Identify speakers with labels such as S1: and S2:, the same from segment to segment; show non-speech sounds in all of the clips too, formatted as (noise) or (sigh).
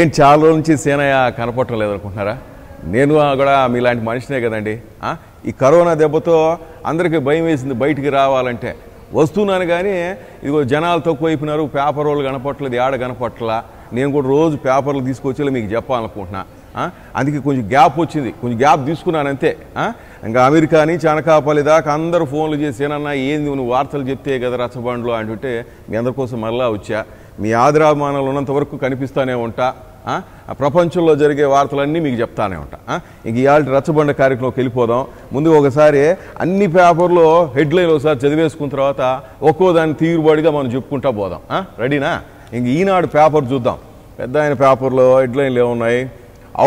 S1: ఏం చాలా రోజుల నుంచి సేనయ్య కనపడటం లేదనుకుంటున్నారా నేను కూడా మీలాంటి మనిషినే కదండి ఈ కరోనా దెబ్బతో అందరికీ భయం వేసింది బయటికి రావాలంటే వస్తున్నాను కానీ ఇదిగో జనాలు తక్కువ అయిపోయినారు పేపర్ వాళ్ళు కనపట్టలేదు ఆడ కనపట్టలా నేను కూడా రోజు పేపర్లు తీసుకొచ్చేలా మీకు చెప్పాలనుకుంటున్నా అందుకే కొంచెం గ్యాప్ వచ్చింది కొంచెం గ్యాప్ తీసుకున్నాను అంతే ఇంకా అమెరికాని చానకాపల్లి దాకా అందరూ ఫోన్లు చేసేనన్నా ఏంది నువ్వు వార్తలు చెప్తే కదా రచ్చబండ్లు అంటుంటే మీ అందరి కోసం మళ్ళీ వచ్చా మీ ఆదరాభిమానాలు ఉన్నంత వరకు కనిపిస్తూనే ఉంటా ప్రపంచంలో జరిగే వార్తలన్నీ మీకు చెప్తానే ఉంటా ఇంక ఇవాళ రచ్చబండ కార్యక్రమంకి వెళ్ళిపోదాం ముందు ఒకసారి అన్ని పేపర్లో హెడ్లైన్ ఒకసారి చదివేసుకున్న తర్వాత ఒక్కో దాన్ని తీరుబడిగా మనం చెప్పుకుంటా పోదాం రెడీనా ఇంక ఈనాడు పేపర్ చూద్దాం పెద్ద ఆయన పేపర్లో హెడ్లైన్లు ఏమున్నాయి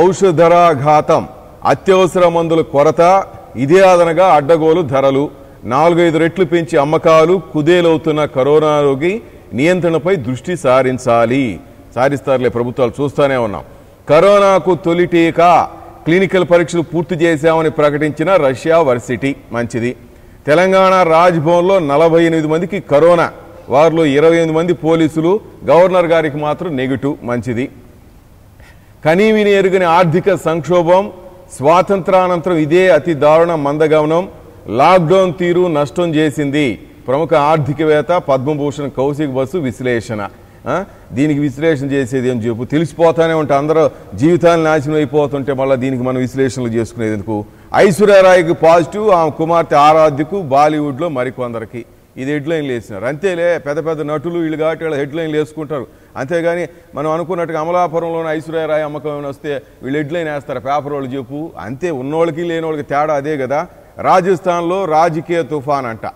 S1: ఔషధరాఘాతం అత్యవసర మందుల కొరత ఇదే అదనగా అడ్డగోలు ధరలు నాలుగైదు రెట్లు పెంచి అమ్మకాలు కుదేలవుతున్న కరోనా రోగి నియంత్రణపై దృష్టి సారించాలి సారిస్తారులే ప్రభుత్వాలు చూస్తూనే ఉన్నాం కరోనాకు తొలి టీకా క్లినికల్ పరీక్షలు పూర్తి చేశామని ప్రకటించిన రష్యా వర్సిటీ మంచిది తెలంగాణ రాజ్భవన్లో నలభై ఎనిమిది మందికి కరోనా వారిలో ఇరవై ఎనిమిది మంది పోలీసులు గవర్నర్ గారికి మాత్రం నెగిటివ్ మంచిది కనీవిని ఎరుగని ఆర్థిక సంక్షోభం స్వాతంత్రానంతరం ఇదే అతి దారుణ మందగమనం లాక్డౌన్ తీరు నష్టం చేసింది ప్రముఖ ఆర్థికవేత్త పద్మభూషణ్ కౌశిక్ బస్సు విశ్లేషణ దీనికి విశ్లేషణ చేసేది ఏం చెప్పు తెలిసిపోతానే ఉంటే అందరూ జీవితాలు నాశనం అయిపోతుంటే మళ్ళీ దీనికి మనం విశ్లేషణలు చేసుకునేది ఎందుకు ఐశ్వర్యరాయికి పాజిటివ్ ఆమె కుమార్తె ఆరాధ్యకు బాలీవుడ్లో మరికొందరికి ఇది హెడ్లైన్లు వేసినారు అంతేలే పెద్ద పెద్ద నటులు వీళ్ళు కాబట్టి వీళ్ళు హెడ్లైన్లు వేసుకుంటారు అంతేగాని మనం అనుకున్నట్టుగా అమలాపురంలోని ఐశ్వర్యరాయ అమ్మకం వస్తే వీళ్ళు హెడ్లైన్ వేస్తారు పేపర్ వాళ్ళు చెప్పు అంతే ఉన్నోళ్ళకి లేని వాళ్ళకి తేడా అదే కదా రాజస్థాన్లో రాజకీయ తుఫాన్ అంట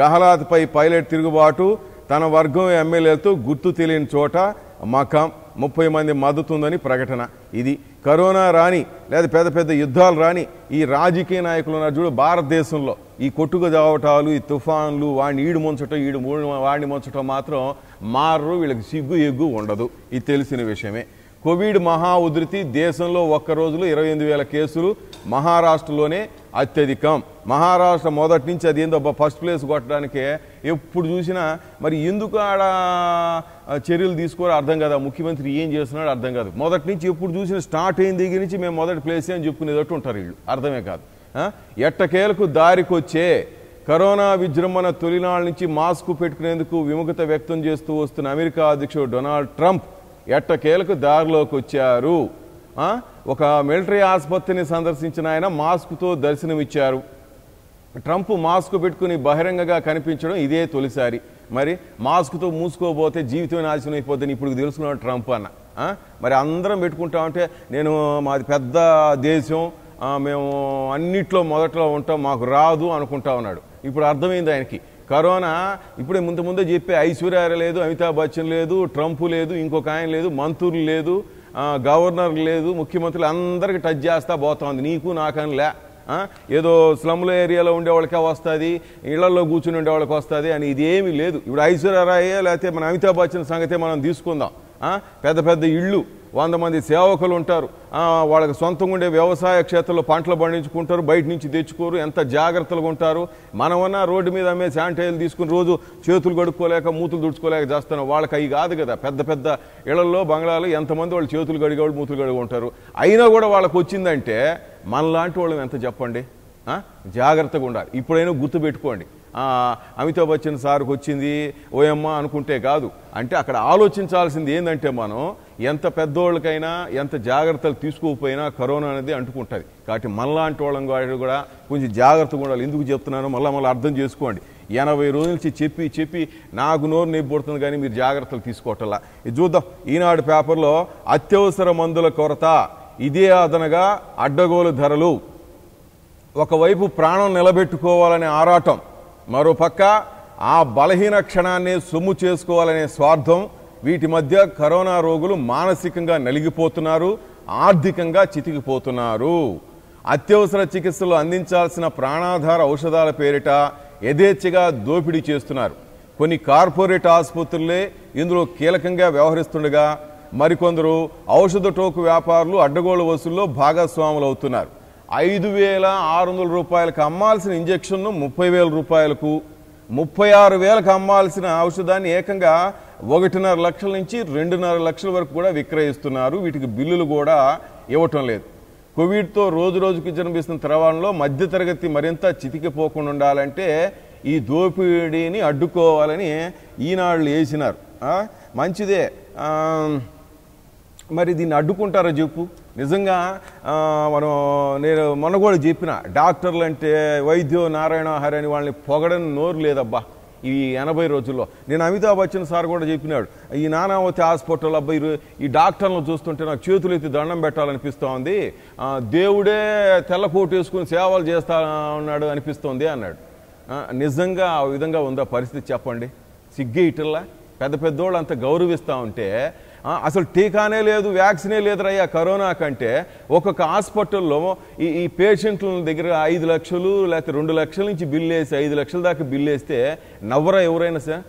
S1: గహలాత్పై పైలట్ తిరుగుబాటు తన వర్గం ఎమ్మెల్యేలతో గుర్తు తెలియని చోట మకాం ముప్పై మంది మద్దతుందని ప్రకటన ఇది కరోనా రాని లేదా పెద్ద పెద్ద యుద్ధాలు రాని ఈ రాజకీయ నాయకులు ఉన్నారు చూడు భారతదేశంలో ఈ కొట్టుకు దావటాలు ఈ తుఫాన్లు వాడిని ఈడు ముంచటం ఈడు వాడిని ముంచటం మాత్రం మారు వీళ్ళకి సిగ్గు ఎగ్గు ఉండదు ఇది తెలిసిన విషయమే కోవిడ్ మహా ఉధృతి దేశంలో ఒక్క రోజులో ఇరవై ఎనిమిది వేల కేసులు మహారాష్ట్రలోనే అత్యధికం మహారాష్ట్ర మొదటి నుంచి అది ఏందో ఫస్ట్ ప్లేస్ కొట్టడానికి ఎప్పుడు చూసినా మరి ఎందుకు ఆడ చర్యలు తీసుకోరో అర్థం కాదు ముఖ్యమంత్రి ఏం చేస్తున్నాడో అర్థం కాదు మొదటి నుంచి ఎప్పుడు చూసిన స్టార్ట్ అయిన దగ్గర నుంచి మేము మొదటి ప్లేసే అని చెప్పుకునేటట్టు ఉంటారు వీళ్ళు అర్థమే కాదు ఎట్టకేలకు దారికొచ్చే కరోనా విజృంభణ తొలినాళ్ళ నుంచి మాస్క్ పెట్టుకునేందుకు విముఖత వ్యక్తం చేస్తూ వస్తున్న అమెరికా అధ్యక్షుడు డొనాల్డ్ ట్రంప్ ఎట్టకేలకు దారిలోకి వచ్చారు ఒక మిలిటరీ ఆసుపత్రిని సందర్శించిన ఆయన మాస్క్తో దర్శనమిచ్చారు ట్రంప్ మాస్క్ పెట్టుకుని బహిరంగంగా కనిపించడం ఇదే తొలిసారి మరి మాస్క్తో మూసుకోబోతే జీవితం నాశనం అయిపోద్దని ఇప్పుడు తెలుసుకున్నాడు ట్రంప్ అన్న మరి అందరం పెట్టుకుంటామంటే నేను మాది పెద్ద దేశం మేము అన్నిట్లో మొదట్లో ఉంటాం మాకు రాదు అనుకుంటా ఉన్నాడు ఇప్పుడు అర్థమైంది ఆయనకి కరోనా ఇప్పుడే ముందు ముందే చెప్పే ఐశ్వర్య లేదు అమితాబ్ బచ్చన్ లేదు ట్రంప్ లేదు ఇంకొక ఆయన లేదు మంత్రులు లేదు గవర్నర్ లేదు ముఖ్యమంత్రులు అందరికీ టచ్ చేస్తా పోతోంది నీకు నాకని లే ఏదో స్లమ్ల ఏరియాలో ఉండే వాళ్ళకే వస్తుంది ఇళ్లలో కూర్చుని ఉండే వాళ్ళకి వస్తుంది అని ఇదేమీ లేదు ఇప్పుడు ఐశ్వర్య రాయే లేకపోతే మన అమితాబ్ బచ్చన్ సంగతే మనం తీసుకుందాం పెద్ద పెద్ద ఇళ్ళు వంద మంది సేవకులు ఉంటారు వాళ్ళకి సొంతంగా ఉండే వ్యవసాయ క్షేత్రంలో పంటలు పండించుకుంటారు బయట నుంచి తెచ్చుకోరు ఎంత జాగ్రత్తలుగా ఉంటారు మనమన్నా రోడ్డు మీద అమ్మే శానిటైజర్ తీసుకుని రోజు చేతులు కడుక్కోలేక మూతులు దుడుచుకోలేక చేస్తున్నాం వాళ్ళకి అవి కాదు కదా పెద్ద పెద్ద ఇళ్లలో బంగ్లాలు ఎంతమంది వాళ్ళు చేతులు కడిగేవాళ్ళు మూతులు కడిగి ఉంటారు అయినా కూడా వాళ్ళకు వచ్చిందంటే మనలాంటి వాళ్ళం ఎంత చెప్పండి జాగ్రత్తగా ఉండాలి ఇప్పుడైనా గుర్తు పెట్టుకోండి అమితాబ్ బచ్చన్ సార్కి వచ్చింది ఓయమ్మ అనుకుంటే కాదు అంటే అక్కడ ఆలోచించాల్సింది ఏంటంటే మనం ఎంత పెద్దోళ్ళకైనా ఎంత జాగ్రత్తలు తీసుకోకపోయినా కరోనా అనేది అంటుకుంటుంది కాబట్టి మనలాంటి వాళ్ళం కూడా కొంచెం జాగ్రత్తగా ఉండాలి ఎందుకు చెప్తున్నానో మళ్ళీ మళ్ళీ అర్థం చేసుకోండి ఎనభై రోజుల నుంచి చెప్పి చెప్పి నాకు నోరు నిబ్బుడుతుంది కానీ మీరు జాగ్రత్తలు తీసుకోవటంలా ఇది చూద్దాం ఈనాడు పేపర్లో అత్యవసర మందుల కొరత ఇదే అదనగా అడ్డగోలు ధరలు ఒకవైపు ప్రాణం నిలబెట్టుకోవాలనే ఆరాటం మరోపక్క ఆ బలహీన క్షణాన్ని సొమ్ము చేసుకోవాలనే స్వార్థం వీటి మధ్య కరోనా రోగులు మానసికంగా నలిగిపోతున్నారు ఆర్థికంగా చితికిపోతున్నారు అత్యవసర చికిత్సలు అందించాల్సిన ప్రాణాధార ఔషధాల పేరిట యథేచ్ఛగా దోపిడీ చేస్తున్నారు కొన్ని కార్పొరేట్ ఆసుపత్రులే ఇందులో కీలకంగా వ్యవహరిస్తుండగా మరికొందరు ఔషధ టోకు వ్యాపారులు అడ్డగోళ వసూల్లో భాగస్వాములు అవుతున్నారు ఐదు వేల ఆరు వందల రూపాయలకు అమ్మాల్సిన ఇంజక్షన్ను ముప్పై వేల రూపాయలకు ముప్పై ఆరు వేలకు అమ్మాల్సిన ఔషధాన్ని ఏకంగా ఒకటిన్నర లక్షల నుంచి రెండున్నర లక్షల వరకు కూడా విక్రయిస్తున్నారు వీటికి బిల్లులు కూడా ఇవ్వటం లేదు కోవిడ్తో రోజు రోజుకి జన్మిస్తున్న తరవాణంలో మధ్యతరగతి మరింత చితికిపోకుండా ఉండాలంటే ఈ దోపిడీని అడ్డుకోవాలని ఈనాళ్ళు వేసినారు మంచిదే మరి దీన్ని అడ్డుకుంటారో చెప్పు నిజంగా మనం నేను మొన్న కూడా చెప్పిన డాక్టర్లు అంటే వైద్యో నారాయణ హరి అని వాళ్ళని పొగడని నోరు లేదబ్బా ఈ ఎనభై రోజుల్లో నేను అమితాబ్ బచ్చన్ సార్ కూడా చెప్పినాడు ఈ నానావతి హాస్పిటల్ అబ్బాయి ఈ డాక్టర్లను చూస్తుంటే నాకు చేతులు దండం పెట్టాలనిపిస్తూ ఉంది దేవుడే తెల్లకోటు వేసుకుని సేవలు చేస్తా ఉన్నాడు అనిపిస్తోంది అన్నాడు నిజంగా ఆ విధంగా ఉందా పరిస్థితి చెప్పండి సిగ్గే ఇటల్లా పెద్ద పెద్దోళ్ళు అంత గౌరవిస్తూ ఉంటే అసలు టీకానే లేదు వ్యాక్సినే లేదురయ్యా కరోనా కంటే ఒక్కొక్క హాస్పిటల్లో ఈ ఈ పేషెంట్ల దగ్గర ఐదు లక్షలు లేకపోతే రెండు లక్షల నుంచి బిల్లు వేసి ఐదు లక్షల దాకా బిల్లు వేస్తే నవ్వరా ఎవరైనా సార్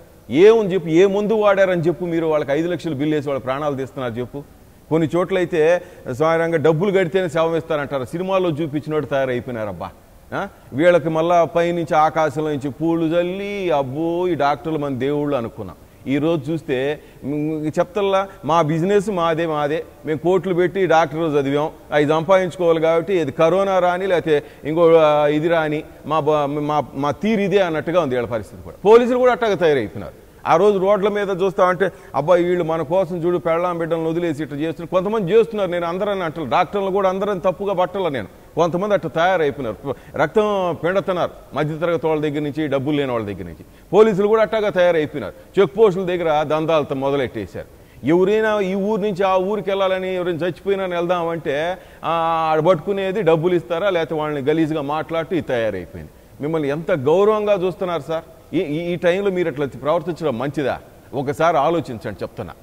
S1: ఏముంది చెప్పు ఏ ముందు వాడారని చెప్పు మీరు వాళ్ళకి ఐదు లక్షలు బిల్లు వేసి వాళ్ళ ప్రాణాలు తీస్తున్నారు చెప్పు కొన్ని చోట్లయితే స్వయంగా డబ్బులు కడితేనే సేవ ఇస్తారంటారు సినిమాల్లో చూపించినట్టు తయారైపోయినారబ్బా వీళ్ళకి మళ్ళా పైనుంచి ఆకాశంలో నుంచి పూలు చల్లి అబ్బో ఈ డాక్టర్లు మన దేవుళ్ళు అనుకున్నాం ఈరోజు చూస్తే చెప్తల్లా మా బిజినెస్ మాదే మాదే మేము కోట్లు పెట్టి డాక్టర్ చదివాం అవి సంపాదించుకోవాలి కాబట్టి ఇది కరోనా రాని లేకపోతే ఇంకో ఇది రాని మా మా మా తీరు ఇదే అన్నట్టుగా ఉంది వీళ్ళ పరిస్థితి కూడా పోలీసులు కూడా అట్టగా తయారైపోయినారు ఆ రోజు రోడ్ల మీద చూస్తామంటే అబ్బాయి వీళ్ళు మన కోసం చూడు పెళ్ళాం బిడ్డలను వదిలేసి ఇట్లా చేస్తున్నారు కొంతమంది చేస్తున్నారు నేను అందరని అంటారు డాక్టర్లు కూడా అందరం తప్పుగా పట్టాల నేను కొంతమంది అటు తయారైపోయినారు రక్తం పిండుతున్నారు మధ్యతరగతి వాళ్ళ దగ్గర నుంచి డబ్బులు లేని వాళ్ళ దగ్గర నుంచి పోలీసులు కూడా అట్టగా తయారైపోయినారు చెక్ పోస్టుల దగ్గర దందాలతో మొదలెట్టేశారు ఎవరైనా ఈ ఊరు నుంచి ఆ ఊరికి వెళ్ళాలని ఎవరైనా చచ్చిపోయినా వెళ్దామంటే పట్టుకునేది డబ్బులు ఇస్తారా లేకపోతే వాళ్ళని గలీజ్గా మాట్లాడుతూ ఈ తయారైపోయింది మిమ్మల్ని ఎంత గౌరవంగా చూస్తున్నారు సార్ ఈ ఈ టైంలో మీరు అట్లా ప్రవర్తించడం మంచిదా ఒకసారి ఆలోచించండి చెప్తున్నా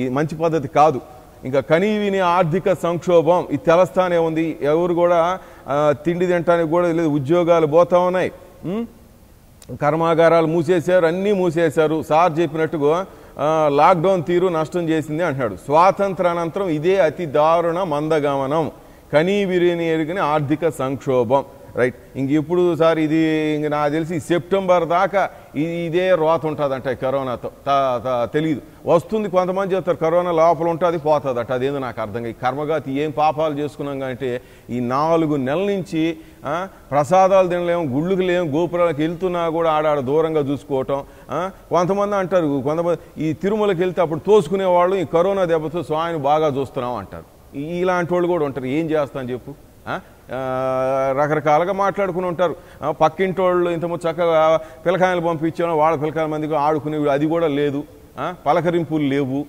S1: ఇది మంచి పద్ధతి కాదు ఇంకా కనీవిని ఆర్థిక సంక్షోభం ఇది తెలుస్తానే ఉంది ఎవరు కూడా తిండి తినటానికి కూడా లేదు ఉద్యోగాలు పోతా ఉన్నాయి కర్మాగారాలు మూసేశారు అన్నీ మూసేశారు సార్ చెప్పినట్టుగా లాక్డౌన్ తీరు నష్టం చేసింది అంటున్నాడు స్వాతంత్ర అనంతరం ఇదే అతి దారుణ మందగమనం కనీవిరిని ఎరిగిన ఆర్థిక సంక్షోభం రైట్ ఇంక ఇప్పుడు సార్ ఇది ఇంక నాకు తెలిసి సెప్టెంబర్ దాకా ఇదే రోత ఉంటుందంట కరోనాతో తెలియదు వస్తుంది కొంతమంది చెప్తారు కరోనా లోపల ఉంటుంది పోతుందట అదేందో నాకు అర్థం ఈ కర్మగాతి ఏం పాపాలు చేసుకున్నాం అంటే ఈ నాలుగు నెలల నుంచి ప్రసాదాలు తినలేము గుళ్ళుకి లేము గోపురాలకు వెళ్తున్నా కూడా ఆడాడ దూరంగా చూసుకోవటం కొంతమంది అంటారు కొంతమంది ఈ తిరుమలకి వెళ్తే అప్పుడు తోసుకునే వాళ్ళు ఈ కరోనా దెబ్బతో స్వామిని బాగా చూస్తున్నాం అంటారు ఇలాంటి వాళ్ళు కూడా ఉంటారు ఏం చేస్తాను చెప్పు రకరకాలుగా మాట్లాడుకుని ఉంటారు పక్కింటోళ్ళు ఇంతము చక్కగా పిలకాయలు పంపించాను వాళ్ళ పిలకాయల మందికి ఆడుకునే అది కూడా లేదు పలకరింపులు లేవు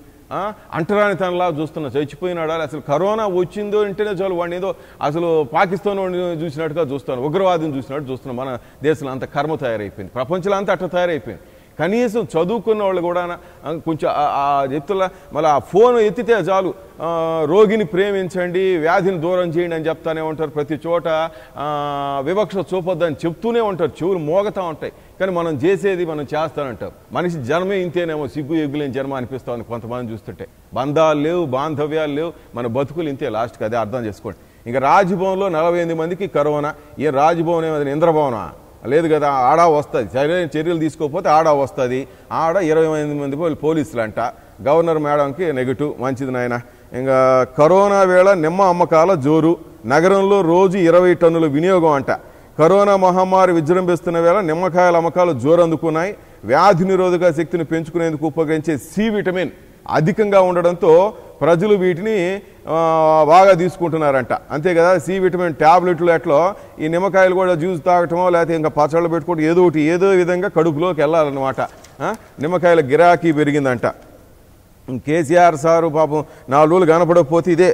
S1: అంటరాని తనలా చూస్తున్నా చచ్చిపోయినాడా అసలు కరోనా వచ్చిందో అంటేనే చాలు వాడిని ఏదో అసలు పాకిస్తాన్ వాడిని చూసినట్టుగా చూస్తాను ఉగ్రవాదం చూసినట్టు చూస్తున్నాం మన దేశంలో అంత కర్మ తయారైపోయింది ప్రపంచంలో అంతా అట్ట తయారైపోయింది కనీసం చదువుకున్న వాళ్ళు కూడా కొంచెం ఆ ఎత్తుల మళ్ళీ ఆ ఫోన్ ఎత్తితే చాలు రోగిని ప్రేమించండి వ్యాధిని దూరం చేయండి అని చెప్తానే ఉంటారు ప్రతి చోట వివక్ష చూపొద్దని చెప్తూనే ఉంటారు చెవులు మోగతా ఉంటాయి కానీ మనం చేసేది మనం చేస్తానంటారు మనిషి జన్మే ఇంతేనేమో సిగ్గు ఎగ్గులేని జన్మ అనిపిస్తా ఉంది కొంతమంది చూస్తుంటే బంధాలు లేవు బాంధవ్యాలు లేవు మన బతుకులు ఇంతే లాస్ట్కి అదే అర్థం చేసుకోండి ఇంకా రాజ్భవన్లో నలభై మందికి కరోనా ఏ రాజ్భవన్ ఏమైనా ఇంద్రభవనా లేదు కదా ఆడా వస్తుంది సరైన చర్యలు తీసుకోకపోతే ఆడా వస్తుంది ఆడ ఇరవై ఎనిమిది మంది పోలీసులు అంట గవర్నర్ మేడంకి నెగిటివ్ మంచిది నాయన ఇంకా కరోనా వేళ నిమ్మ అమ్మకాల జోరు నగరంలో రోజు ఇరవై టన్నుల వినియోగం అంట కరోనా మహమ్మారి విజృంభిస్తున్న వేళ నిమ్మకాయల అమ్మకాలు జోరు అందుకున్నాయి వ్యాధి నిరోధక శక్తిని పెంచుకునేందుకు ఉపయోగించే సి విటమిన్ అధికంగా ఉండడంతో ప్రజలు వీటిని బాగా తీసుకుంటున్నారంట అంతే కదా సి విటమిన్ ట్యాబ్లెట్లు ఎట్లో ఈ నిమ్మకాయలు కూడా జ్యూస్ తాగటమో లేకపోతే ఇంకా పచ్చళ్ళు పెట్టుకోవటం ఏదో ఒకటి ఏదో విధంగా కడుపులోకి వెళ్ళాలన్నమాట నిమ్మకాయల గిరాకీ పెరిగిందంట కేసీఆర్ సారు పాపం నాలుగు కనపడకపోతే ఇదే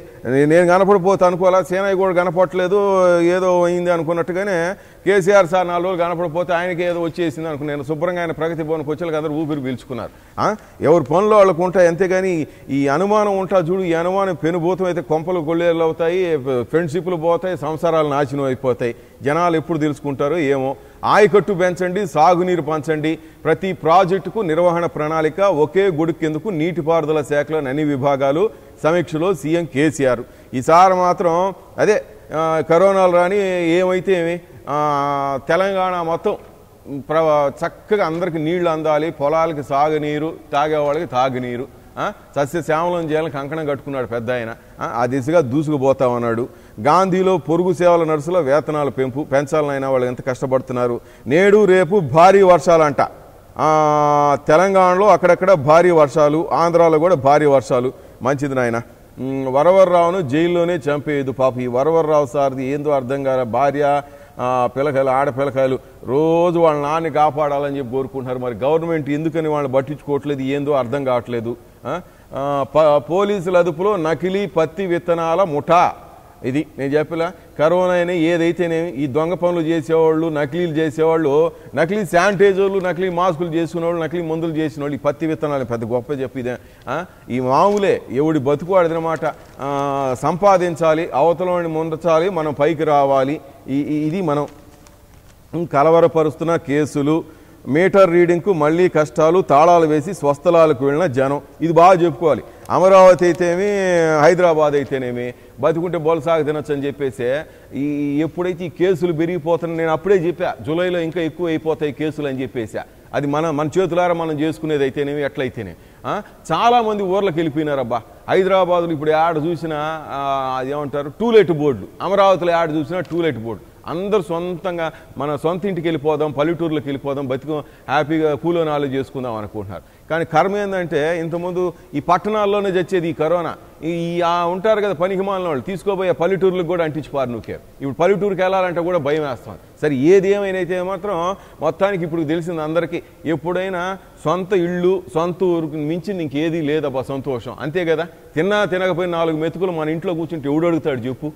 S1: నేను కనపడిపోతే అనుకోవాలా సేనయ్య కూడా కనపడలేదు ఏదో అయింది అనుకున్నట్టుగానే కేసీఆర్ సార్ నాలుగు కనపడపోతే ఆయనకి ఏదో వచ్చేసింది నేను శుభ్రంగా ఆయన ప్రగతి భవన్కి వచ్చేళ్ళకి అందరూ ఊపిరి పీల్చుకున్నారు ఎవరి పనులు వాళ్ళకు ఉంటాయి అంతేగాని ఈ అనుమానం ఉంటా చూడు ఈ అనుమానం పెనుభూతం అయితే కొంపలు కొళ్ళేళ్ళు అవుతాయి ఫ్రెండ్షిప్లు పోతాయి సంసారాలు నాశనం అయిపోతాయి జనాలు ఎప్పుడు తెలుసుకుంటారో ఏమో ఆయకట్టు పెంచండి సాగునీరు పంచండి ప్రతి ప్రాజెక్టుకు నిర్వహణ ప్రణాళిక ఒకే కిందకు నీటిపారుదల శాఖలోని అన్ని విభాగాలు సమీక్షలో సీఎం కేసీఆర్ ఈసారి మాత్రం అదే కరోనాలు రాని ఏమైతే తెలంగాణ మొత్తం చక్కగా అందరికి నీళ్లు అందాలి పొలాలకి సాగునీరు తాగేవాళ్ళకి తాగునీరు సస్యశ్యామలం చేయాలని కంకణం కట్టుకున్నాడు పెద్ద ఆయన ఆ దిశగా దూసుకుపోతా ఉన్నాడు గాంధీలో పొరుగు సేవల నర్సుల వేతనాల పెంపు పెంచాలనైనా వాళ్ళు ఎంత కష్టపడుతున్నారు నేడు రేపు భారీ వర్షాలంట తెలంగాణలో అక్కడక్కడ భారీ వర్షాలు ఆంధ్రాలో కూడా భారీ వర్షాలు మంచిది నాయన వరవర్రావును జైల్లోనే చంపేయదు పాప ఈ వరవర్రావు సార్ది ఏందో అర్థం కాల భార్య పిల్లకాయలు ఆడపిల్లకాయలు రోజు వాళ్ళ నాన్ని కాపాడాలని చెప్పి కోరుకుంటున్నారు మరి గవర్నమెంట్ ఎందుకని వాళ్ళని పట్టించుకోవట్లేదు ఏందో అర్థం కావట్లేదు పోలీసుల అదుపులో నకిలీ పత్తి విత్తనాల ముఠా ఇది నేను చెప్పలా కరోనా అయినా ఏదైతేనేమి ఈ దొంగ పనులు చేసేవాళ్ళు నకిలీలు చేసేవాళ్ళు నకిలీ శానిటైజర్లు నకిలీ మాస్కులు చేసుకున్న వాళ్ళు నకిలీ మందులు చేసిన వాళ్ళు ఈ పత్తి విత్తనాలు పెద్ద గొప్ప చెప్పి ఇదే ఈ మామూలే ఎవడి బతుకువాడదనమాట సంపాదించాలి అవతలని ముందచాలి మనం పైకి రావాలి ఇది మనం కలవరపరుస్తున్న కేసులు మీటర్ రీడింగ్కు మళ్ళీ కష్టాలు తాళాలు వేసి స్వస్థలాలకు వెళ్ళిన జనం ఇది బాగా చెప్పుకోవాలి అమరావతి అయితేనేమి హైదరాబాద్ అయితేనేమి బతికుంటే బోలసాగ తినొచ్చు అని చెప్పేసి ఈ ఎప్పుడైతే ఈ కేసులు పెరిగిపోతున్నా నేను అప్పుడే చెప్పా జూలైలో ఇంకా ఎక్కువ అయిపోతాయి కేసులు అని చెప్పేసా అది మన మన చేతులారా మనం చేసుకునేది అయితేనేమి ఎట్లయితేనే చాలామంది ఊర్లకు వెళ్ళిపోయినారబ్బా హైదరాబాద్లో ఇప్పుడు ఆడ చూసినా ఏమంటారు టూలెట్ బోర్డులు అమరావతిలో యాడ్ చూసినా టూలెట్ బోర్డు అందరు సొంతంగా మన సొంత ఇంటికి వెళ్ళిపోదాం పల్లెటూర్లకు వెళ్ళిపోదాం బతుకు హ్యాపీగా కూలో నాలుగు చేసుకుందాం అనుకుంటున్నారు కానీ కర్మ ఏంటంటే ఇంతకుముందు ఈ పట్టణాల్లోనే చచ్చేది ఈ కరోనా ఈ ఆ ఉంటారు కదా పనికిమాలిన వాళ్ళు తీసుకోబోయే పల్లెటూర్లకు కూడా నువ్వు కేర్ ఇప్పుడు పల్లెటూరుకి వెళ్ళాలంటే కూడా భయం వేస్తాం సరే ఏది ఏమైనైతే మాత్రం మొత్తానికి ఇప్పుడు తెలిసింది అందరికీ ఎప్పుడైనా సొంత ఇళ్ళు సొంత ఊరికి మించి ఇంకేది లేదబ్బా సంతోషం అంతే కదా తిన్నా తినకపోయిన నాలుగు మెతుకులు మన ఇంట్లో కూర్చుంటే ఎవడు అడుగుతాడు చెప్పు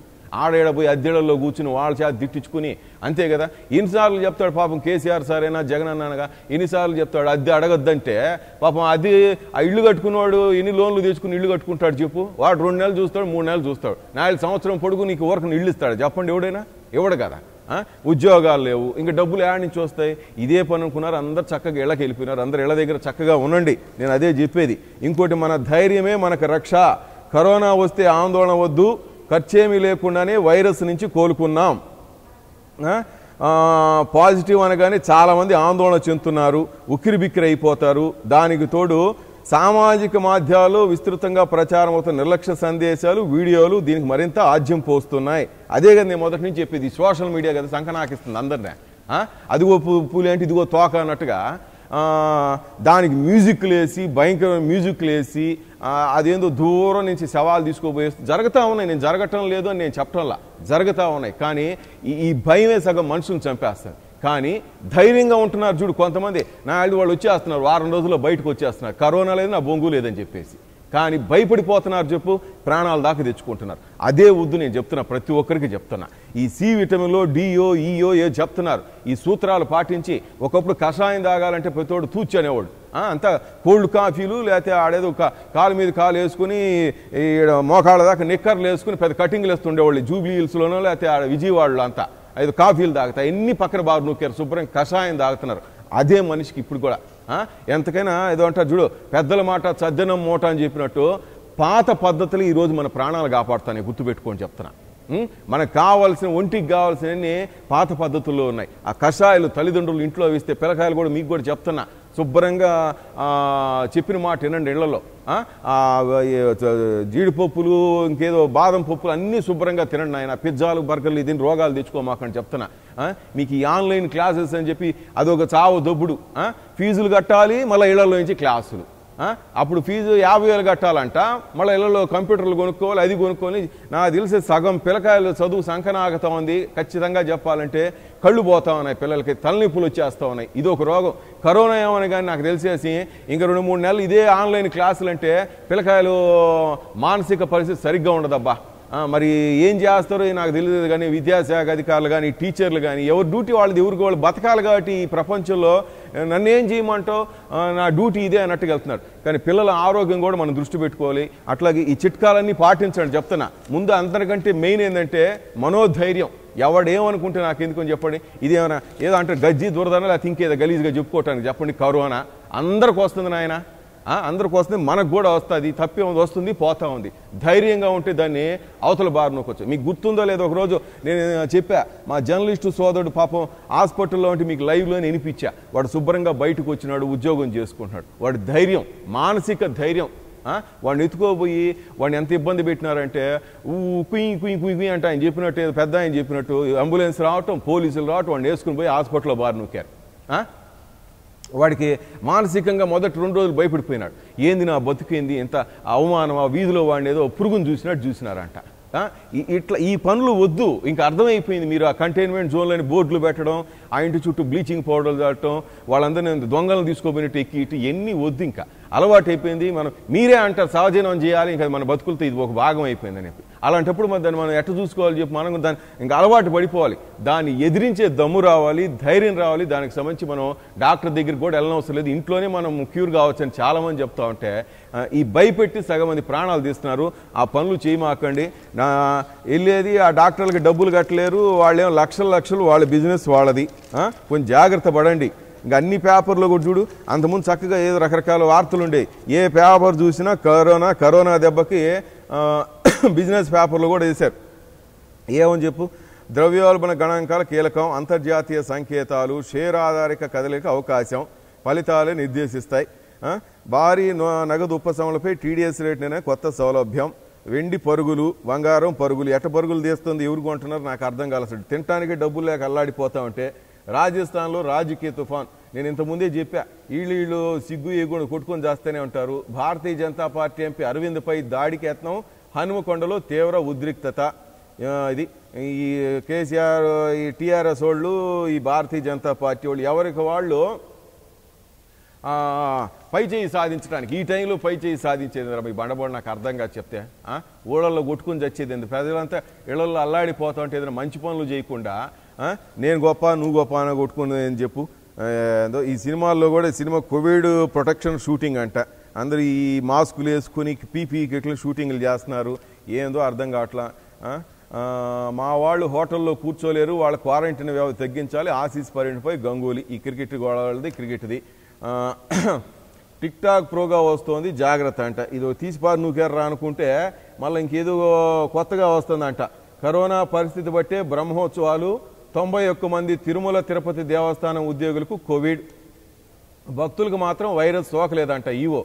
S1: పోయి అద్దెడల్లో కూర్చుని వాళ్ళ చేత దిట్టించుకుని అంతే కదా ఎన్నిసార్లు చెప్తాడు పాపం కేసీఆర్ సారైనా జగన్ అన్నగా ఎన్నిసార్లు చెప్తాడు అద్దె అడగొద్దంటే పాపం అది ఆ ఇల్లు కట్టుకున్నవాడు ఎన్ని లోన్లు తీసుకుని ఇల్లు కట్టుకుంటాడు చెప్పు వాడు రెండు నెలలు చూస్తాడు మూడు నెలలు చూస్తాడు నాలుగు సంవత్సరం పొడుగు నీకు ఊరకు ఇల్లు ఇస్తాడు చెప్పండి ఎవడైనా ఎవడు కదా ఉద్యోగాలు లేవు ఇంకా డబ్బులు ఏడ నుంచి వస్తాయి ఇదే పని అనుకున్నారు అందరు చక్కగా ఇళ్ళకి వెళ్ళిపోయినారు అందరు ఇళ్ళ దగ్గర చక్కగా ఉండండి నేను అదే చెప్పేది ఇంకోటి మన ధైర్యమే మనకు రక్ష కరోనా వస్తే ఆందోళన వద్దు ఖర్చేమీ లేకుండానే వైరస్ నుంచి కోలుకున్నాం పాజిటివ్ అనగానే చాలామంది ఆందోళన చెందుతున్నారు ఉక్కిరిబిక్కిరి అయిపోతారు దానికి తోడు సామాజిక మాధ్యాలు విస్తృతంగా ప్రచారం అవుతున్న నిర్లక్ష్య సందేశాలు వీడియోలు దీనికి మరింత ఆజ్యం పోస్తున్నాయి అదే కదా నేను మొదటి నుంచి చెప్పేది సోషల్ మీడియా కదా సంకనాకిస్తుంది అందరినీ అదిగో పూలేంటి ఇదిగో తోక అన్నట్టుగా దానికి మ్యూజిక్లు వేసి భయంకరమైన మ్యూజిక్లు వేసి అదేందో దూరం నుంచి సవాలు తీసుకోబోయేస్తూ జరుగుతూ ఉన్నాయి నేను జరగటం లేదు అని నేను చెప్పటంలా జరుగుతూ ఉన్నాయి కానీ ఈ భయమే సగం మనుషులను చంపేస్తాను కానీ ధైర్యంగా ఉంటున్నారు చూడు కొంతమంది నా వాళ్ళు వచ్చేస్తున్నారు వారం రోజుల్లో బయటకు వచ్చేస్తున్నారు కరోనా లేదు నా బొంగు లేదని చెప్పేసి కానీ భయపడిపోతున్నారు చెప్పు ప్రాణాల దాకా తెచ్చుకుంటున్నారు అదే వద్దు నేను చెప్తున్నా ప్రతి ఒక్కరికి చెప్తున్నా ఈ సి విటమిన్లో డిఓ ఈఓ ఏ చెప్తున్నారు ఈ సూత్రాలు పాటించి ఒకప్పుడు కషాయం తాగాలంటే ప్రతివాడు తూచి అనేవాడు అంతా కోల్డ్ కాఫీలు లేకపోతే ఆడేదో కాలు మీద కాలు వేసుకుని మోకాళ్ళ దాకా నిక్కర్లు వేసుకుని పెద్ద కటింగ్లు వేస్తుండేవాళ్ళు జూబ్లీ హిల్స్లోనో లేకపోతే ఆడ విజయవాడలో అంతా ఐదు కాఫీలు తాగుతాయి ఎన్ని పక్కన బాగా నూకారు శుభ్రం కషాయం తాగుతున్నారు అదే మనిషికి ఇప్పుడు కూడా ఎంతకైనా ఏదో అంటారు చూడు పెద్దల మాట సజ్జనం మూట అని చెప్పినట్టు పాత పద్ధతులు ఈరోజు మన ప్రాణాలు కాపాడుతాను గుర్తుపెట్టుకొని చెప్తున్నా మనకు కావాల్సిన ఒంటికి కావాల్సినవి పాత పద్ధతుల్లో ఉన్నాయి ఆ కషాయాలు తల్లిదండ్రులు ఇంట్లో వేస్తే పిల్లకాయలు కూడా మీకు కూడా చెప్తున్నా శుభ్రంగా చెప్పిన మాట వినండి ఇళ్లలో జీడిపప్పులు ఇంకేదో బాదం పప్పులు అన్నీ శుభ్రంగా తినండి ఆయన పిజ్జాలు బర్గర్లు ఇది రోగాలు తెచ్చుకోమాకని చెప్తున్నా మీకు ఈ ఆన్లైన్ క్లాసెస్ అని చెప్పి అదొక చావు దొబ్బుడు ఫీజులు కట్టాలి మళ్ళీ ఇళ్లలోంచి నుంచి క్లాసులు అప్పుడు ఫీజు యాభై వేలు కట్టాలంట మళ్ళీ ఇళ్ళలో కంప్యూటర్లు కొనుక్కోవాలి అది కొనుక్కొని నాకు తెలిసి సగం పిల్లకాయలు చదువు సంకనాగతం ఉంది ఖచ్చితంగా చెప్పాలంటే కళ్ళు పోతా ఉన్నాయి పిల్లలకి తలనొప్పులు వచ్చేస్తూ ఉన్నాయి ఇది ఒక రోగం కరోనా ఏమని కానీ నాకు తెలిసేసి ఇంక రెండు మూడు నెలలు ఇదే ఆన్లైన్ క్లాసులు అంటే పిల్లకాయలు మానసిక పరిస్థితి సరిగ్గా ఉండదబ్బా మరి ఏం చేస్తారో నాకు తెలియదు కానీ విద్యాశాఖ అధికారులు కానీ టీచర్లు కానీ ఎవరు డ్యూటీ వాళ్ళది ఎవరికి వాళ్ళు బతకాలి కాబట్టి ఈ ప్రపంచంలో నన్ను ఏం చేయమంటో నా డ్యూటీ ఇదే అన్నట్టుగా వెళ్తున్నారు కానీ పిల్లల ఆరోగ్యం కూడా మనం దృష్టి పెట్టుకోవాలి అట్లాగే ఈ చిట్కాలన్నీ పాటించండి చెప్తున్నా ముందు అందరికంటే మెయిన్ ఏంటంటే మనోధైర్యం ఎవడేమనుకుంటే నాకు అని చెప్పండి ఇదేమైనా ఏదో అంటే గజ్జి దురదన లేకపోతే ఇంకేదో గలీజ్గా చెప్పుకోవటానికి చెప్పండి కరోనా అందరికి వస్తుంది నాయనా అందరికి వస్తుంది మనకు కూడా వస్తుంది తప్పి వస్తుంది పోతా ఉంది ధైర్యంగా ఉంటే దాన్ని అవతల నొక్కొచ్చు మీకు గుర్తుందో లేదో ఒకరోజు నేను చెప్పా మా జర్నలిస్టు సోదరుడు పాపం హాస్పిటల్లో ఉంటే మీకు లైవ్లోనే వినిపించా వాడు శుభ్రంగా బయటకు వచ్చినాడు ఉద్యోగం చేసుకుంటున్నాడు వాడి ధైర్యం మానసిక ధైర్యం వాడిని ఎత్తుకోబోయి వాడిని ఎంత ఇబ్బంది పెట్టినారంటే కుయి కుయి కుయి కుయి అంటే ఆయన చెప్పినట్టు పెద్ద ఆయన చెప్పినట్టు అంబులెన్స్ రావటం పోలీసులు రావటం వాడిని వేసుకుని పోయి హాస్పిటల్లో బారి నొక్కారు వాడికి మానసికంగా మొదటి రెండు రోజులు భయపడిపోయినాడు ఏంది నా బతుకేంది ఎంత అవమానం ఆ వీధిలో వాడిని ఏదో పురుగును చూసినట్టు చూసినారంట ఇట్లా ఈ పనులు వద్దు ఇంకా అర్థమైపోయింది మీరు ఆ కంటైన్మెంట్ జోన్లోని బోర్డులు పెట్టడం ఆ ఇంటి చుట్టూ బ్లీచింగ్ పౌడర్లు దాటడం వాళ్ళందరినీ దొంగలను తీసుకోబోయినట్టు ఎక్కి ఇటు ఎన్ని వద్దు ఇంకా అలవాటు అయిపోయింది మనం మీరే అంటారు సహజనం చేయాలి ఇంకా మన బతుకులతో ఇది ఒక భాగం అయిపోయిందని చెప్పి అలాంటప్పుడు మరి దాన్ని మనం ఎట్ట చూసుకోవాలి చెప్పి మనం దాన్ని ఇంకా అలవాటు పడిపోవాలి దాన్ని ఎదిరించే దమ్ము రావాలి ధైర్యం రావాలి దానికి సంబంధించి మనం డాక్టర్ దగ్గరికి కూడా వెళ్ళనవసరం లేదు ఇంట్లోనే మనం క్యూర్ కావచ్చు అని చాలామంది చెప్తా ఉంటే ఈ భయపెట్టి సగం మంది ప్రాణాలు తీస్తున్నారు ఆ పనులు చేయమాకండి నా వెళ్ళేది ఆ డాక్టర్లకి డబ్బులు కట్టలేరు వాళ్ళేం లక్షల లక్షలు వాళ్ళ బిజినెస్ వాళ్ళది కొంచెం జాగ్రత్త పడండి ఇంకా అన్ని పేపర్లు కూడా చూడు అంతకుముందు చక్కగా ఏదో రకరకాల వార్తలు ఉండేవి ఏ పేపర్ చూసినా కరోనా కరోనా దెబ్బకి బిజినెస్ పేపర్లు కూడా వేశారు ఏమని చెప్పు ద్రవ్యోల్బణ గణాంకాలు కీలకం అంతర్జాతీయ సంకేతాలు షేర్ ఆధారిత కదలిక అవకాశం ఫలితాలు నిర్దేశిస్తాయి భారీ నగదు ఉపశమలపై టీడీఎస్ రేట్ నిర్ణయం కొత్త సౌలభ్యం వెండి పరుగులు బంగారం పరుగులు ఎట పరుగులు తీస్తుంది ఎవరు కొంటున్నారు నాకు అర్థం కాలసడు తినటానికి డబ్బులు లేక అల్లాడిపోతా ఉంటే రాజస్థాన్లో రాజకీయ తుఫాన్ నేను ఇంతకుముందే చెప్పా వీళ్ళు వీళ్ళు సిగ్గు ఎగుడు కొట్టుకొని చేస్తూనే ఉంటారు భారతీయ జనతా పార్టీ ఎంపీ అరవింద్పై దాడికి యత్నం హనుమకొండలో తీవ్ర ఉద్రిక్తత ఇది ఈ కేసీఆర్ ఈ టీఆర్ఎస్ వాళ్ళు ఈ భారతీయ జనతా పార్టీ వాళ్ళు ఎవరికి వాళ్ళు పై చేయి సాధించడానికి ఈ టైంలో పై చేయి సాధించేది మీ బండబోడు నాకు అర్థం కాదు చెప్తే ఊళ్ళల్లో కొట్టుకుని చచ్చేది ఎందుకు ప్రజలంతా ఇళ్ళల్లో అల్లాడిపోతా ఉంటే ఏదైనా మంచి పనులు చేయకుండా నేను గొప్ప నువ్వు గొప్ప అని కొట్టుకుని చెప్పు ఈ సినిమాల్లో కూడా సినిమా కోవిడ్ ప్రొటెక్షన్ షూటింగ్ అంట అందరూ ఈ మాస్కులు వేసుకొని పీపీ కిట్లు షూటింగ్లు చేస్తున్నారు ఏందో అర్థం కావట్లా మా వాళ్ళు హోటల్లో కూర్చోలేరు వాళ్ళ క్వారంటైన్ వ్యవధి తగ్గించాలి ఆసీస్ పరిణిపోయి గంగూలీ ఈ క్రికెట్ గోడది క్రికెట్ది (clears throat) టిక్ టాక్ ప్రోగా వస్తుంది జాగ్రత్త అంట ఇది తీసిపారు నూకేర్రా అనుకుంటే మళ్ళీ ఇంకేదో కొత్తగా వస్తుందంట కరోనా పరిస్థితి బట్టే బ్రహ్మోత్సవాలు తొంభై ఒక్క మంది తిరుమల తిరుపతి దేవస్థానం ఉద్యోగులకు కోవిడ్ భక్తులకు మాత్రం వైరస్ సోకలేదంట ఈవో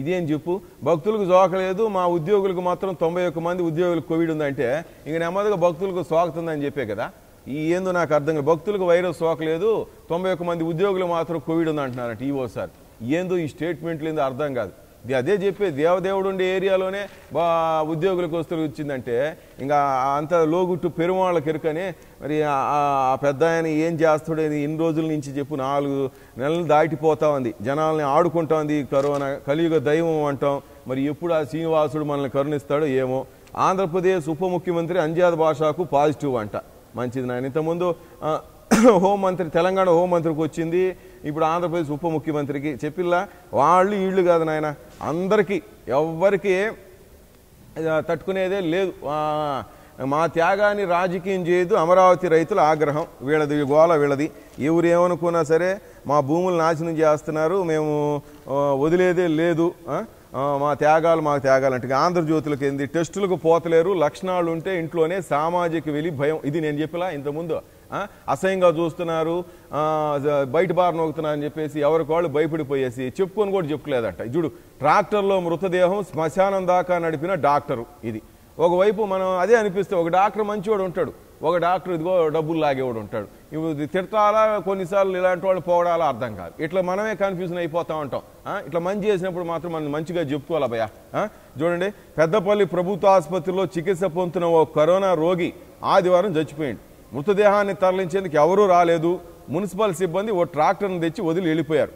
S1: ఇది అని చెప్పు భక్తులకు సోకలేదు మా ఉద్యోగులకు మాత్రం తొంభై ఒక్క మంది ఉద్యోగులకు కోవిడ్ ఉందంటే ఇంక నెమ్మదిగా భక్తులకు సోకుతుందని చెప్పే కదా ఈ ఏందో నాకు అర్థం కాదు భక్తులకు వైరస్ సోకలేదు తొంభై ఒక్క మంది ఉద్యోగులు మాత్రం కోవిడ్ ఉంది అంటున్నారంట ఈవో సార్ ఏందో ఈ స్టేట్మెంట్లు ఏందో అర్థం కాదు అదే చెప్పే దేవదేవుడు ఉండే ఏరియాలోనే బా ఉద్యోగులకు వస్తువులు వచ్చిందంటే ఇంకా అంత లోగుట్టు పెరుమాళ్ళకి ఎరుకని మరి ఆ పెద్ద ఆయన ఏం అని ఇన్ని రోజుల నుంచి చెప్పు నాలుగు నెలలు దాటిపోతా ఉంది జనాల్ని ఆడుకుంటా ఉంది కరోనా కలియుగ దైవం అంటాం మరి ఎప్పుడు ఆ శ్రీనివాసుడు మనల్ని కరుణిస్తాడో ఏమో ఆంధ్రప్రదేశ్ ఉప ముఖ్యమంత్రి అంజాద్ భాషకు పాజిటివ్ అంట మంచిది నాయన ఇంతకుముందు హోంమంత్రి తెలంగాణ హోంమంత్రికి వచ్చింది ఇప్పుడు ఆంధ్రప్రదేశ్ ఉప ముఖ్యమంత్రికి చెప్పిల్లా వాళ్ళు వీళ్ళు కాదు నాయన అందరికీ ఎవ్వరికీ తట్టుకునేదే లేదు మా త్యాగాన్ని రాజకీయం చేయదు అమరావతి రైతుల ఆగ్రహం వీళ్ళది గోళ వీళ్ళది ఎవరు ఏమనుకున్నా సరే మా భూములు నాశనం చేస్తున్నారు మేము వదిలేదే లేదు మా త్యాగాలు మా త్యాగాలు అంటే ఆంధ్రజ్యోతులకు ఏంది టెస్టులకు పోతలేరు లక్షణాలు ఉంటే ఇంట్లోనే సామాజిక వెలి భయం ఇది నేను చెప్పిలా ఇంతకుముందు అసహ్యంగా చూస్తున్నారు బయట బారు నొగుతున్నా అని చెప్పేసి ఎవరికి వాళ్ళు భయపడిపోయేసి చెప్పుకొని కూడా చెప్పుకోలేదట చూడు ట్రాక్టర్లో మృతదేహం శ్మశానం దాకా నడిపిన డాక్టరు ఇది ఒకవైపు మనం అదే అనిపిస్తే ఒక డాక్టర్ మంచివాడు ఉంటాడు ఒక డాక్టర్ ఇదిగో డబ్బులు లాగేవాడు ఉంటాడు ఇప్పుడు తిడతాలా కొన్నిసార్లు ఇలాంటి వాళ్ళు పోవడాలా అర్థం కాదు ఇట్లా మనమే కన్ఫ్యూజన్ అయిపోతా ఉంటాం ఇట్లా మంచి చేసినప్పుడు మాత్రం మనం మంచిగా చెప్పుకోవాలి భయ చూడండి పెద్దపల్లి ప్రభుత్వ ఆసుపత్రిలో చికిత్స పొందుతున్న ఓ కరోనా రోగి ఆదివారం చచ్చిపోయింది మృతదేహాన్ని తరలించేందుకు ఎవరూ రాలేదు మున్సిపల్ సిబ్బంది ఓ ట్రాక్టర్ను తెచ్చి వదిలి వెళ్ళిపోయారు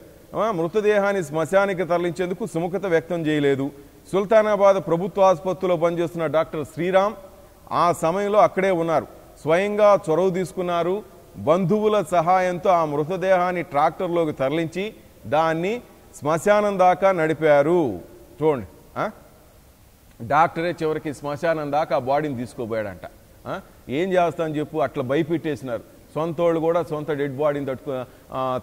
S1: మృతదేహాన్ని శ్మశానికి తరలించేందుకు సుముఖత వ్యక్తం చేయలేదు సుల్తానాబాద్ ప్రభుత్వ ఆసుపత్రిలో పనిచేస్తున్న డాక్టర్ శ్రీరామ్ ఆ సమయంలో అక్కడే ఉన్నారు స్వయంగా చొరవ తీసుకున్నారు బంధువుల సహాయంతో ఆ మృతదేహాన్ని ట్రాక్టర్లోకి తరలించి దాన్ని శ్మశానం దాకా నడిపారు చూడండి డాక్టరే చివరికి శ్మశానం దాకా ఆ బాడీని తీసుకోబోయాడంట ఏం చేస్తా అని చెప్పు అట్లా భయపెట్టేసినారు సొంతోళ్ళు కూడా సొంత డెడ్ బాడీని తట్టుకు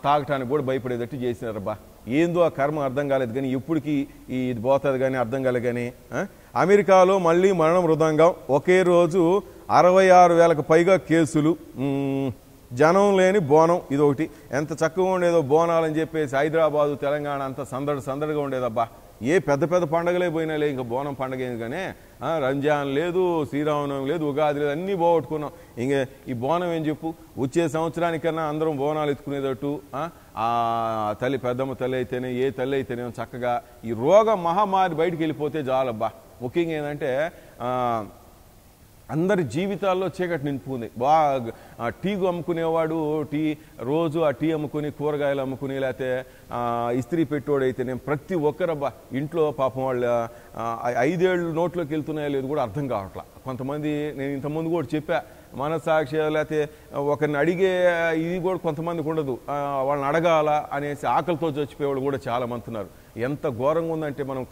S1: తాగటానికి కూడా భయపడేటట్టు చేసినారు బా ఏందో ఆ కర్మ అర్థం కాలేదు కానీ ఇప్పటికీ ఇది పోతుంది కానీ అర్థం కాలేదు కానీ అమెరికాలో మళ్ళీ మరణం మృదంగం ఒకే రోజు అరవై ఆరు వేలకు పైగా కేసులు జనం లేని బోనం ఇది ఒకటి ఎంత చక్కగా ఉండేదో బోనాలని చెప్పేసి హైదరాబాదు తెలంగాణ అంత సందడి సందడిగా ఉండేదబ్బా ఏ పెద్ద పెద్ద పండగలే పోయినా లే ఇంకా బోనం పండగ కానీ రంజాన్ లేదు శ్రీరామనవమి లేదు ఉగాది లేదు అన్నీ పోగొట్టుకున్నాం ఇంక ఈ బోనం ఏం చెప్పు వచ్చే సంవత్సరానికన్నా అందరం బోనాలు ఎత్తుకునేటట్టు ఆ తల్లి పెద్దమ్మ తల్లి అయితేనే ఏ తల్లి అయితేనే చక్కగా ఈ రోగ మహమ్మారి బయటికి వెళ్ళిపోతే చాలబ్బా ముఖ్యంగా ఏంటంటే అందరి జీవితాల్లో చీకటి నింపుకుంది బాగా టీ అమ్ముకునేవాడు టీ రోజు ఆ టీ అమ్ముకుని కూరగాయలు అమ్ముకుని లేకపోతే ఇస్త్రీ పెట్టోడైతే నేను ప్రతి ఒక్కరు ఇంట్లో పాపం వాళ్ళ ఐదేళ్ళు నోట్లోకి వెళ్తున్నాయో లేదు కూడా అర్థం కావట్లా కొంతమంది నేను ఇంతకుముందు కూడా చెప్పా మనసాక్షి లేకపోతే ఒకరిని అడిగే ఇది కూడా కొంతమందికి ఉండదు వాళ్ళని అడగాల అనేసి ఆకలితో చచ్చిపోయేవాళ్ళు కూడా చాలామంది ఉన్నారు ఎంత ఘోరంగా ఉందంటే మనం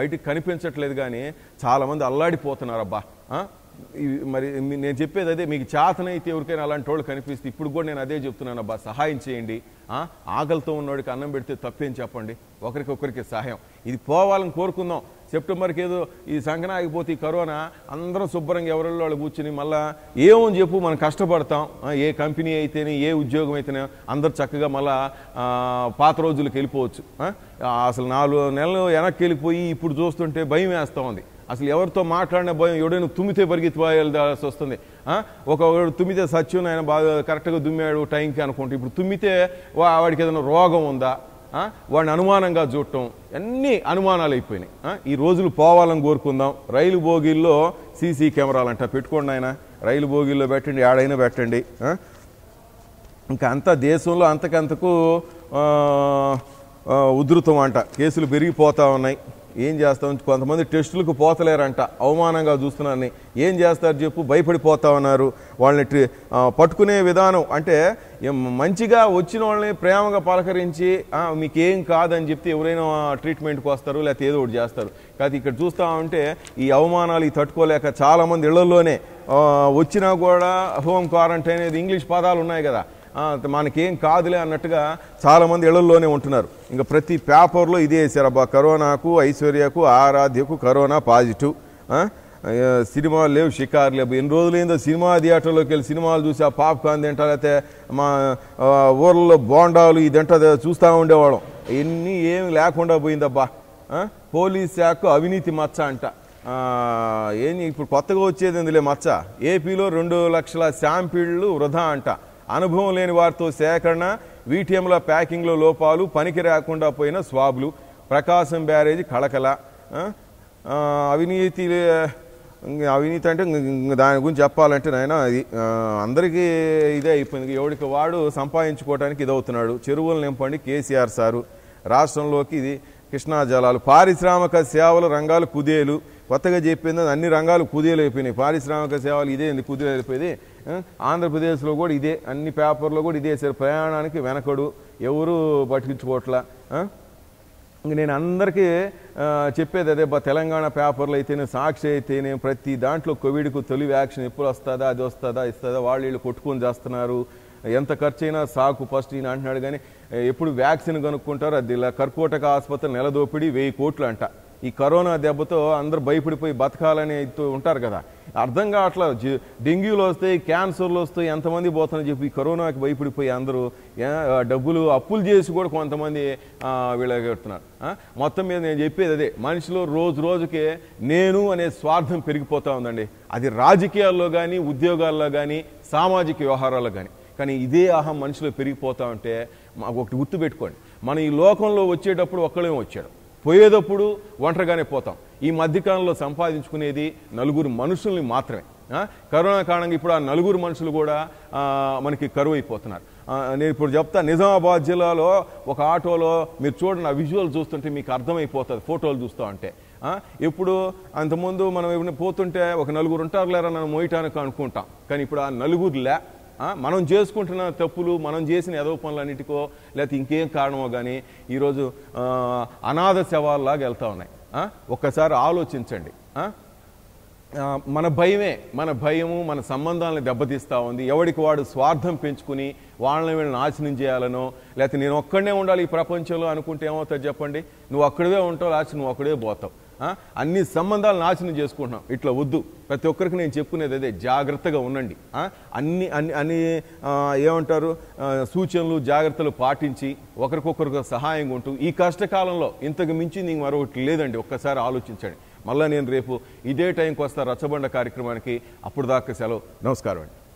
S1: బయటికి కనిపించట్లేదు కానీ చాలామంది అల్లాడిపోతున్నారు అబ్బా మరి నేను చెప్పేది అదే మీకు చేతనైతే ఎవరికైనా అలాంటి వాళ్ళు కనిపిస్తే ఇప్పుడు కూడా నేను అదే చెప్తున్నాను అబ్బా సహాయం చేయండి ఆకలితో ఉన్నవాడికి అన్నం పెడితే తప్పేం చెప్పండి ఒకరికొకరికి సహాయం ఇది పోవాలని కోరుకుందాం సెప్టెంబర్కి ఏదో ఈ సంఘన ఆగిపోతే ఈ కరోనా అందరం శుభ్రంగా ఎవరిలో వాళ్ళు కూర్చుని మళ్ళా ఏమని చెప్పు మనం కష్టపడతాం ఏ కంపెనీ అయితేనే ఏ ఉద్యోగం అయితేనే అందరు చక్కగా మళ్ళా పాత రోజులకు వెళ్ళిపోవచ్చు అసలు నాలుగు నెలలు వెనక్కి వెళ్ళిపోయి ఇప్పుడు చూస్తుంటే భయం వేస్తూ ఉంది అసలు ఎవరితో మాట్లాడిన భయం ఎవడైనా తుమ్మితే పరిగెత్తిపోయాల్సి వస్తుంది ఒక తుమ్మితే సత్యం ఆయన బాగా కరెక్ట్గా దుమ్మాడు టైంకి అనుకుంటే ఇప్పుడు తుమ్మితే వాడికి ఏదైనా రోగం ఉందా వాడిని అనుమానంగా చూడటం అన్నీ అనుమానాలు అయిపోయినాయి ఈ రోజులు పోవాలని కోరుకుందాం రైలు బోగీల్లో సీసీ కెమెరాలు అంట పెట్టుకోండి ఆయన రైలు బోగీల్లో పెట్టండి ఆడైనా పెట్టండి ఇంకా అంత దేశంలో అంతకంతకు ఉధృతం అంట కేసులు పెరిగిపోతూ ఉన్నాయి ఏం చేస్తాం కొంతమంది టెస్టులకు పోతలేరంట అవమానంగా చూస్తున్నారని ఏం చేస్తారు చెప్పు భయపడిపోతా ఉన్నారు వాళ్ళని పట్టుకునే విధానం అంటే మంచిగా వచ్చిన వాళ్ళని ప్రేమగా పలకరించి మీకేం కాదని చెప్తే ఎవరైనా ట్రీట్మెంట్కి వస్తారు లేకపోతే ఏదో ఒకటి చేస్తారు కాదు ఇక్కడ చూస్తామంటే ఉంటే ఈ అవమానాలు ఈ తట్టుకోలేక చాలామంది ఇళ్లలోనే వచ్చినా కూడా హోమ్ క్వారంటైన్ ఇంగ్లీష్ పదాలు ఉన్నాయి కదా మనకేం కాదులే అన్నట్టుగా చాలామంది ఇళ్లలోనే ఉంటున్నారు ఇంకా ప్రతి పేపర్లో ఇదే వేసారు అబ్బా కరోనాకు ఐశ్వర్యకు ఆరాధ్యకు కరోనా పాజిటివ్ సినిమాలు లేవు షికారు లేవు ఎన్ని రోజులైందో సినిమా థియేటర్లోకి వెళ్ళి సినిమాలు చూసి ఆ పాప్కార్న్ తింటా లేకపోతే మా ఊర్లలో బోండాలు ఇదంటా చూస్తూ ఉండేవాళ్ళం ఎన్ని ఏమి లేకుండా పోయిందబ్బా పోలీస్ శాఖ అవినీతి మచ్చ అంట ఏం ఇప్పుడు కొత్తగా వచ్చేది ఎందులే మచ్చ ఏపీలో రెండు లక్షల శాంపిళ్ళు వృధా అంట అనుభవం లేని వారితో సేకరణ వీటీఎంల ప్యాకింగ్లో లోపాలు పనికి రాకుండా పోయిన స్వాబులు ప్రకాశం బ్యారేజీ కళకళ అవినీతి అవినీతి అంటే దాని గురించి చెప్పాలంటే నాయన అది అందరికీ ఇదే అయిపోయింది ఎవడికి వాడు సంపాదించుకోవడానికి ఇదవుతున్నాడు చెరువులు నింపండి కేసీఆర్ సారు రాష్ట్రంలోకి ఇది కృష్ణా జలాలు పారిశ్రామిక సేవల రంగాలు కుదేలు కొత్తగా చెప్పింది అన్ని రంగాలు కుదేలు అయిపోయినాయి పారిశ్రామిక సేవలు ఇదే కుదేలు అయిపోయింది ఆంధ్రప్రదేశ్లో కూడా ఇదే అన్ని పేపర్లో కూడా ఇదే సరే ప్రయాణానికి వెనకడు ఎవరు పట్టించుకోవట్లా నేను అందరికీ చెప్పేది అదే బా తెలంగాణ పేపర్లు అయితేనే సాక్షి అయితేనే ప్రతి దాంట్లో కోవిడ్కు తొలి వ్యాక్సిన్ ఎప్పుడు వస్తుందా అది వస్తుందా ఇస్తుందా వాళ్ళు వీళ్ళు కొట్టుకొని చేస్తున్నారు ఎంత ఖర్చైనా సాకు ఫస్ట్ ఈయన అంటున్నాడు కానీ ఎప్పుడు వ్యాక్సిన్ కనుక్కుంటారు అది ఇలా కర్కోటక ఆసుపత్రి నెలదోపిడి వెయ్యి కోట్లు అంట ఈ కరోనా దెబ్బతో అందరూ భయపడిపోయి బతకాలని ఉంటారు కదా అర్థం కావట్లా డెంగ్యూలు వస్తాయి క్యాన్సర్లు వస్తాయి ఎంతమంది పోతుందని చెప్పి కరోనాకి భయపడిపోయి అందరూ డబ్బులు అప్పులు చేసి కూడా కొంతమంది వీళ్ళగడుతున్నారు మొత్తం మీద నేను చెప్పేది అదే మనిషిలో రోజు రోజుకే నేను అనే స్వార్థం పెరిగిపోతూ ఉందండి అది రాజకీయాల్లో కానీ ఉద్యోగాల్లో కానీ సామాజిక వ్యవహారాల్లో కానీ కానీ ఇదే అహం మనిషిలో పెరిగిపోతూ ఉంటే మాకు ఒకటి గుర్తుపెట్టుకోండి మన ఈ లోకంలో వచ్చేటప్పుడు ఒక్కడేమో వచ్చాడు పోయేటప్పుడు ఒంటరిగానే పోతాం ఈ మధ్యకాలంలో సంపాదించుకునేది నలుగురు మనుషుల్ని మాత్రమే కరోనా కారణంగా ఇప్పుడు ఆ నలుగురు మనుషులు కూడా మనకి కరువు అయిపోతున్నారు నేను ఇప్పుడు చెప్తా నిజామాబాద్ జిల్లాలో ఒక ఆటోలో మీరు చూడండి ఆ విజువల్ చూస్తుంటే మీకు అర్థమైపోతుంది ఫోటోలు చూస్తూ ఉంటే ఇప్పుడు అంతకుముందు మనం పోతుంటే ఒక నలుగురు ఉంటారు లేరా నన్ను మోయటానికి అనుకుంటాం కానీ ఇప్పుడు ఆ నలుగురు లే మనం చేసుకుంటున్న తప్పులు మనం చేసిన ఎదవ అన్నిటికో లేకపోతే ఇంకేం కారణమో కానీ ఈరోజు అనాథ శవాల్లాగా వెళ్తూ ఉన్నాయి ఒక్కసారి ఆలోచించండి మన భయమే మన భయము మన సంబంధాలను దెబ్బతీస్తూ ఉంది ఎవడికి వాడు స్వార్థం పెంచుకుని వాళ్ళని వీళ్ళని నాశనం చేయాలనో లేకపోతే నేను ఒక్కడనే ఉండాలి ఈ ప్రపంచంలో అనుకుంటే ఏమవుతుంది చెప్పండి నువ్వు అక్కడవే ఉంటావు లేకపోతే నువ్వు అక్కడే పోతావు అన్ని సంబంధాలు నాశనం చేసుకుంటున్నాం ఇట్లా వద్దు ప్రతి ఒక్కరికి నేను చెప్పుకునేది అదే జాగ్రత్తగా ఉండండి అన్ని అన్ని అన్ని ఏమంటారు సూచనలు జాగ్రత్తలు పాటించి ఒకరికొకరికి సహాయంగా ఉంటూ ఈ కష్టకాలంలో ఇంతకు మించి నీకు మరొకటి లేదండి ఒక్కసారి ఆలోచించండి మళ్ళీ నేను రేపు ఇదే టైంకి వస్తా రచ్చబండ కార్యక్రమానికి అప్పుడు దాకా సెలవు నమస్కారం అండి